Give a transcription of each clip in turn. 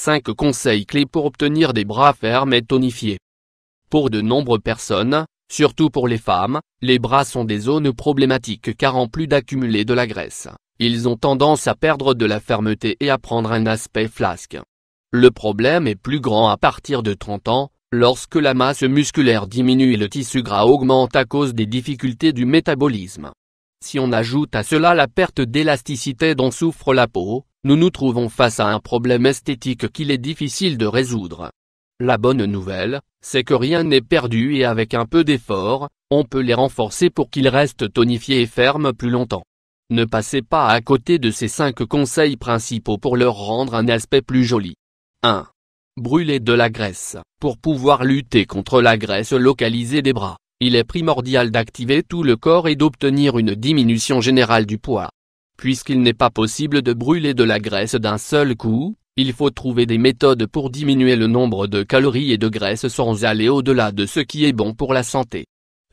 5 conseils clés pour obtenir des bras fermes et tonifiés. Pour de nombreuses personnes, surtout pour les femmes, les bras sont des zones problématiques car en plus d'accumuler de la graisse, ils ont tendance à perdre de la fermeté et à prendre un aspect flasque. Le problème est plus grand à partir de 30 ans, lorsque la masse musculaire diminue et le tissu gras augmente à cause des difficultés du métabolisme. Si on ajoute à cela la perte d'élasticité dont souffre la peau, nous nous trouvons face à un problème esthétique qu'il est difficile de résoudre. La bonne nouvelle, c'est que rien n'est perdu et avec un peu d'effort, on peut les renforcer pour qu'ils restent tonifiés et fermes plus longtemps. Ne passez pas à côté de ces 5 conseils principaux pour leur rendre un aspect plus joli. 1. Brûler de la graisse. Pour pouvoir lutter contre la graisse localisée des bras, il est primordial d'activer tout le corps et d'obtenir une diminution générale du poids. Puisqu'il n'est pas possible de brûler de la graisse d'un seul coup, il faut trouver des méthodes pour diminuer le nombre de calories et de graisse sans aller au-delà de ce qui est bon pour la santé.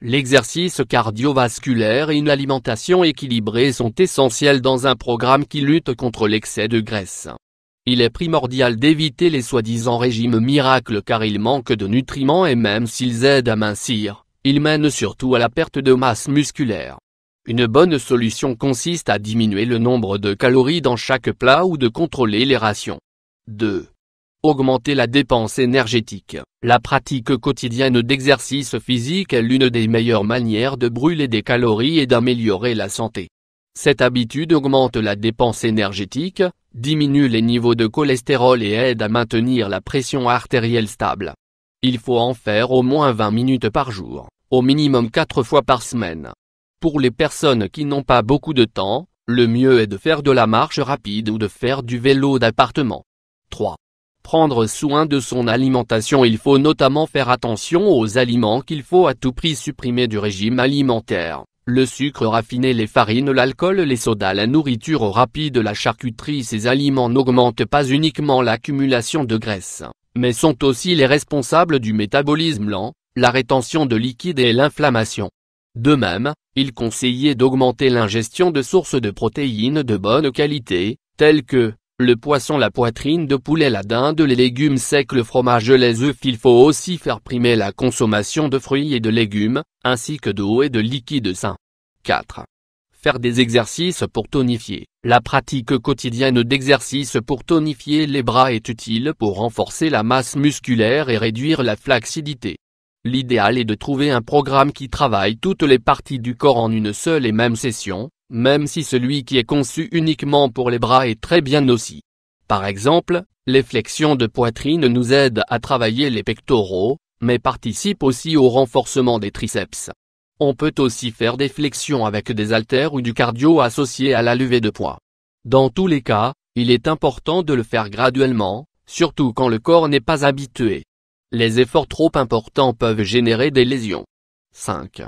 L'exercice cardiovasculaire et une alimentation équilibrée sont essentiels dans un programme qui lutte contre l'excès de graisse. Il est primordial d'éviter les soi-disant régimes miracles car ils manquent de nutriments et même s'ils aident à mincir, ils mènent surtout à la perte de masse musculaire. Une bonne solution consiste à diminuer le nombre de calories dans chaque plat ou de contrôler les rations. 2. Augmenter la dépense énergétique. La pratique quotidienne d'exercice physique est l'une des meilleures manières de brûler des calories et d'améliorer la santé. Cette habitude augmente la dépense énergétique, diminue les niveaux de cholestérol et aide à maintenir la pression artérielle stable. Il faut en faire au moins 20 minutes par jour, au minimum 4 fois par semaine. Pour les personnes qui n'ont pas beaucoup de temps, le mieux est de faire de la marche rapide ou de faire du vélo d'appartement. 3. Prendre soin de son alimentation Il faut notamment faire attention aux aliments qu'il faut à tout prix supprimer du régime alimentaire. Le sucre raffiné, les farines, l'alcool, les sodas, la nourriture rapide, la charcuterie Ces aliments n'augmentent pas uniquement l'accumulation de graisse, mais sont aussi les responsables du métabolisme lent, la rétention de liquide et l'inflammation. De même, il conseillait d'augmenter l'ingestion de sources de protéines de bonne qualité, telles que, le poisson la poitrine de poulet la dinde les légumes secs le fromage les œufs il faut aussi faire primer la consommation de fruits et de légumes, ainsi que d'eau et de liquide sain. 4. Faire des exercices pour tonifier. La pratique quotidienne d'exercices pour tonifier les bras est utile pour renforcer la masse musculaire et réduire la flaccidité. L'idéal est de trouver un programme qui travaille toutes les parties du corps en une seule et même session, même si celui qui est conçu uniquement pour les bras est très bien aussi. Par exemple, les flexions de poitrine nous aident à travailler les pectoraux, mais participent aussi au renforcement des triceps. On peut aussi faire des flexions avec des haltères ou du cardio associé à la levée de poids. Dans tous les cas, il est important de le faire graduellement, surtout quand le corps n'est pas habitué. Les efforts trop importants peuvent générer des lésions. 5.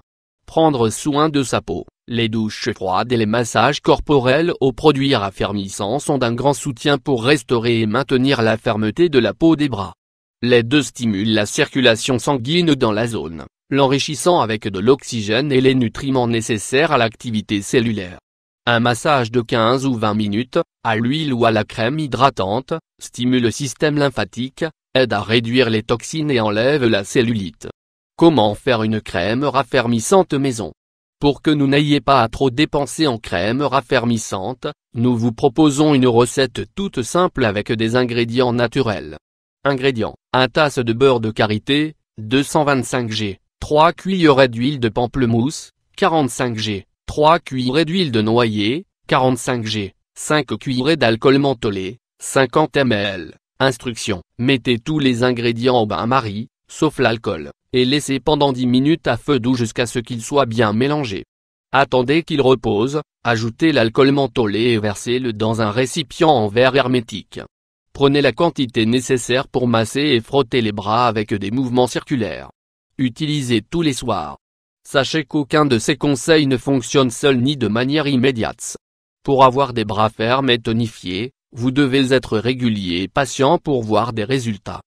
Prendre soin de sa peau. Les douches froides et les massages corporels aux produits raffermissants sont d'un grand soutien pour restaurer et maintenir la fermeté de la peau des bras. Les deux stimulent la circulation sanguine dans la zone, l'enrichissant avec de l'oxygène et les nutriments nécessaires à l'activité cellulaire. Un massage de 15 ou 20 minutes, à l'huile ou à la crème hydratante, stimule le système lymphatique, aide à réduire les toxines et enlève la cellulite. Comment faire une crème raffermissante maison Pour que nous n'ayez pas à trop dépenser en crème raffermissante, nous vous proposons une recette toute simple avec des ingrédients naturels. Ingrédients, 1 tasse de beurre de karité, 225 g, 3 cuillerées d'huile de pamplemousse, 45 g, 3 cuillerées d'huile de noyer, 45 g, 5 cuillerées d'alcool mentholé, 50 ml, Instruction. Mettez tous les ingrédients au bain-marie, sauf l'alcool, et laissez pendant 10 minutes à feu doux jusqu'à ce qu'il soit bien mélangé. Attendez qu'il repose, ajoutez l'alcool mentholé et versez-le dans un récipient en verre hermétique. Prenez la quantité nécessaire pour masser et frotter les bras avec des mouvements circulaires. Utilisez tous les soirs. Sachez qu'aucun de ces conseils ne fonctionne seul ni de manière immédiate. Pour avoir des bras fermes et tonifiés, vous devez être régulier et patient pour voir des résultats.